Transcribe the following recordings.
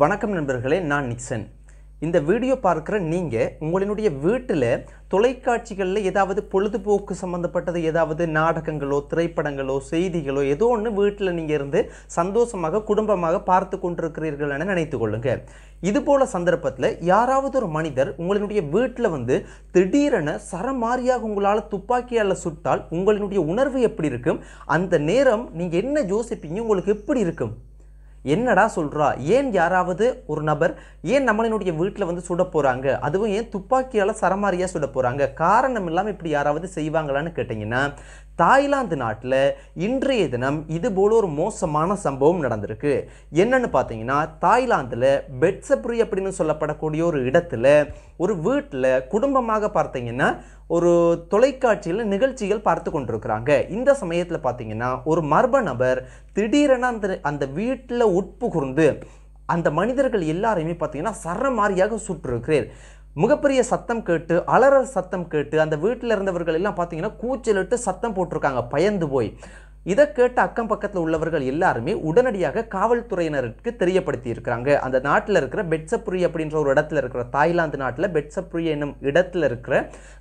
வணக்கம் நண்பர்களே நான் நிக்சன் இந்த வீடியோ பார்க்குற நீங்கள் உங்களினுடைய வீட்டில் தொலைக்காட்சிகளில் ஏதாவது பொழுதுபோக்கு சம்மந்தப்பட்டது ஏதாவது நாடகங்களோ திரைப்படங்களோ செய்திகளோ ஏதோ ஒன்று வீட்டில் நீங்கள் இருந்து சந்தோஷமாக குடும்பமாக பார்த்து கொண்டிருக்கிறீர்கள் என நினைத்து கொள்ளுங்கள் இதுபோல் சந்தர்ப்பத்தில் யாராவது ஒரு மனிதர் உங்களினுடைய வீட்டில் வந்து திடீரென சரமாரியாக உங்களால் துப்பாக்கியால் சுட்டால் உங்களினுடைய உணர்வு எப்படி இருக்கும் அந்த நேரம் நீங்கள் என்ன யோசிப்பீங்க உங்களுக்கு எப்படி இருக்கும் என்னடா சொல்கிறா ஏன் யாராவது ஒரு நபர் ஏன் நம்மளினுடைய வீட்டில் வந்து சுட போகிறாங்க அதுவும் ஏன் துப்பாக்கியால் சரமாரியாக சுட போகிறாங்க காரணம் இல்லாமல் இப்படி யாராவது செய்வாங்களான்னு கேட்டிங்கன்னா தாய்லாந்து நாட்டில் இன்றைய தினம் இது போல ஒரு மோசமான சம்பவம் நடந்திருக்கு என்னென்னு பார்த்தீங்கன்னா தாய்லாந்தில் பெட்சப்ரி அப்படின்னு சொல்லப்படக்கூடிய ஒரு இடத்துல ஒரு வீட்டில் குடும்பமாக பார்த்தீங்கன்னா ஒரு தொலைக்காட்சியில் நிகழ்ச்சிகள் பார்த்து கொண்டிருக்கிறாங்க இந்த சமயத்தில் பார்த்தீங்கன்னா ஒரு மர்ம நபர் திடீரென அந்த அந்த வீட்டில் உட்புகுர்ந்து அந்த மனிதர்கள் எல்லாரையுமே பார்த்தீங்கன்னா சரமாரியாக சுற்றிருக்கிறீர் மிகப்பெரிய சத்தம் கேட்டு அலறல் சத்தம் கேட்டு அந்த வீட்டில் இருந்தவர்கள் எல்லாம் பார்த்தீங்கன்னா கூச்சலிட்டு சத்தம் போட்டிருக்காங்க பயந்து போய் இதை கேட்ட அக்கம் பக்கத்தில் உள்ளவர்கள் எல்லாருமே உடனடியாக காவல்துறையினருக்கு தெரியப்படுத்தி இருக்கிறாங்க அந்த நாட்டில் இருக்கிற பெட்சப்புரி அப்படின்ற ஒரு இடத்துல இருக்கிற தாய்லாந்து நாட்டில் பெட்சப்புரி என்னும் இடத்துல இருக்கிற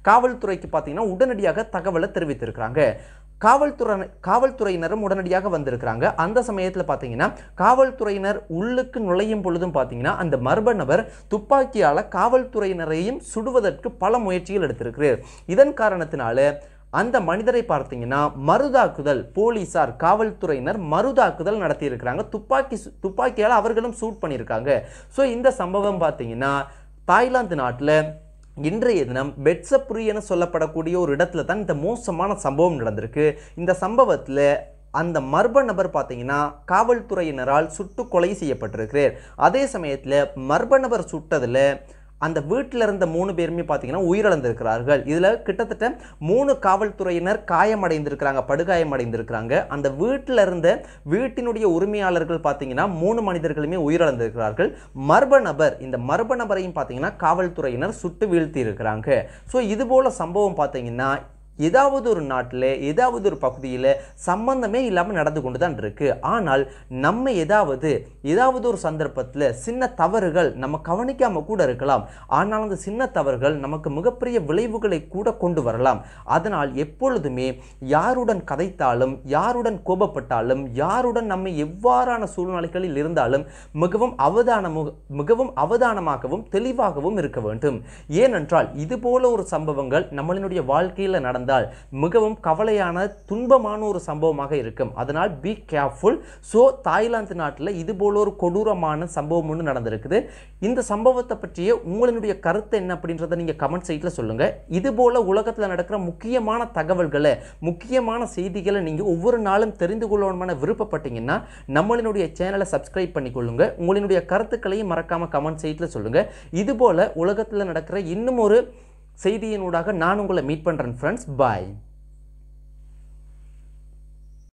காவல்துறைக்கு பார்த்தீங்கன்னா உடனடியாக தகவலை தெரிவித்திருக்கிறாங்க காவல்துறை காவல்துறையினரும் உடனடியாக வந்திருக்கிறாங்க அந்த சமயத்தில் பார்த்தீங்கன்னா காவல்துறையினர் உள்ளுக்கு நுழையும் பொழுதும் பார்த்தீங்கன்னா அந்த மர்ம நபர் துப்பாக்கியால் காவல்துறையினரையும் சுடுவதற்கு பல முயற்சிகள் எடுத்திருக்கிறார் இதன் காரணத்தினால அந்த மனிதரை பார்த்தீங்கன்னா மருதாக்குதல் போலீசார் காவல்துறையினர் மருதாக்குதல் நடத்தியிருக்கிறாங்க துப்பாக்கி துப்பாக்கியால் அவர்களும் சூட் பண்ணியிருக்காங்க ஸோ இந்த சம்பவம் பார்த்தீங்கன்னா தாய்லாந்து நாட்டில் இன்றைய தினம் பெட்சப்புரி என சொல்லப்படக்கூடிய ஒரு இடத்துல தான் இந்த மோசமான சம்பவம் நடந்திருக்கு இந்த சம்பவத்தில் அந்த மர்ம நபர் பார்த்தீங்கன்னா காவல்துறையினரால் சுட்டு கொலை செய்யப்பட்டிருக்கிறார் அதே சமயத்தில் மர்ம நபர் சுட்டதில் அந்த வீட்டில் இருந்த மூணு பேருமே பார்த்தீங்கன்னா உயிரிழந்திருக்கிறார்கள் இதில் கிட்டத்தட்ட மூணு காவல்துறையினர் காயமடைந்திருக்கிறாங்க படுகாயமடைந்திருக்கிறாங்க அந்த வீட்டில் இருந்த வீட்டினுடைய உரிமையாளர்கள் பார்த்தீங்கன்னா மூணு மனிதர்களுமே உயிரிழந்திருக்கிறார்கள் மர்ம நபர் இந்த மர்ம நபரையும் பார்த்தீங்கன்னா காவல்துறையினர் சுட்டு வீழ்த்தி இருக்கிறாங்க ஸோ இதுபோல் சம்பவம் பார்த்தீங்கன்னா ஏதாவது ஒரு நாட்டில் ஏதாவது ஒரு பகுதியில் சம்பந்தமே இல்லாமல் நடந்து கொண்டு தான் இருக்குது ஆனால் நம்ம ஏதாவது ஏதாவது ஒரு சந்தர்ப்பத்தில் சின்ன தவறுகள் நம்ம கவனிக்காமல் கூட இருக்கலாம் ஆனால் அந்த சின்ன தவறுகள் நமக்கு மிகப்பெரிய விளைவுகளை கூட கொண்டு வரலாம் அதனால் எப்பொழுதுமே யாருடன் கதைத்தாலும் யாருடன் கோபப்பட்டாலும் யாருடன் நம்ம எவ்வாறான சூழ்நிலைகளில் இருந்தாலும் மிகவும் அவதானமு மிகவும் அவதானமாகவும் தெளிவாகவும் இருக்க வேண்டும் ஏனென்றால் இதுபோல ஒரு சம்பவங்கள் நம்மளினுடைய வாழ்க்கையில் நடந்த வந்தால் மிகவும் கவலையான துன்பமான ஒரு சம்பவமாக இருக்கும் அதனால் பி கேர்ஃபுல் ஸோ தாய்லாந்து நாட்டில் இது போல ஒரு கொடூரமான சம்பவம் ஒன்று நடந்திருக்குது இந்த சம்பவத்தை பற்றிய உங்களுடைய கருத்து என்ன அப்படின்றத நீங்கள் கமெண்ட் சைட்டில் சொல்லுங்கள் இது போல் உலகத்தில் நடக்கிற முக்கியமான தகவல்களை முக்கியமான செய்திகளை நீங்கள் ஒவ்வொரு நாளும் தெரிந்து கொள்ளணுமான விருப்பப்பட்டீங்கன்னா நம்மளினுடைய சேனலை சப்ஸ்கிரைப் பண்ணிக்கொள்ளுங்க உங்களினுடைய கருத்துக்களையும் மறக்காமல் கமெண்ட் சைட்டில் சொல்லுங்கள் இதுபோல் உலகத்தில் நடக்கிற இன்னும் ஒரு செய்தியின் ஊடாக நான் உங்களை மீட் பண்ணுறேன் ஃப்ரெண்ட்ஸ் பாய்